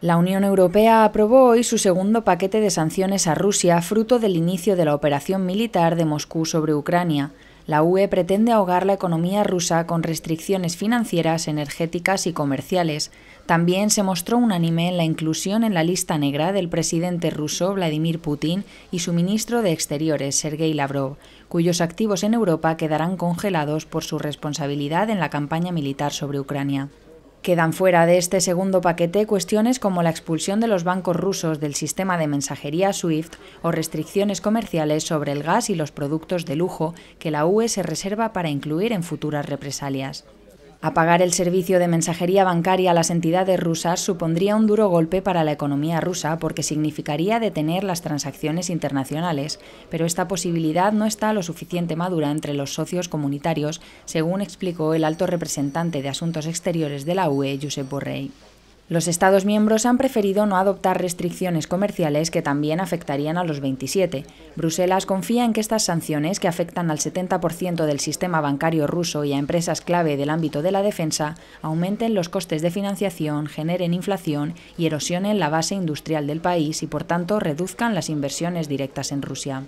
La Unión Europea aprobó hoy su segundo paquete de sanciones a Rusia, fruto del inicio de la operación militar de Moscú sobre Ucrania. La UE pretende ahogar la economía rusa con restricciones financieras, energéticas y comerciales. También se mostró unánime en la inclusión en la lista negra del presidente ruso Vladimir Putin y su ministro de Exteriores Sergei Lavrov, cuyos activos en Europa quedarán congelados por su responsabilidad en la campaña militar sobre Ucrania. Quedan fuera de este segundo paquete cuestiones como la expulsión de los bancos rusos del sistema de mensajería SWIFT o restricciones comerciales sobre el gas y los productos de lujo que la UE se reserva para incluir en futuras represalias. Apagar el servicio de mensajería bancaria a las entidades rusas supondría un duro golpe para la economía rusa porque significaría detener las transacciones internacionales, pero esta posibilidad no está lo suficiente madura entre los socios comunitarios, según explicó el alto representante de Asuntos Exteriores de la UE, Josep Borrell. Los Estados miembros han preferido no adoptar restricciones comerciales que también afectarían a los 27. Bruselas confía en que estas sanciones, que afectan al 70% del sistema bancario ruso y a empresas clave del ámbito de la defensa, aumenten los costes de financiación, generen inflación y erosionen la base industrial del país y, por tanto, reduzcan las inversiones directas en Rusia.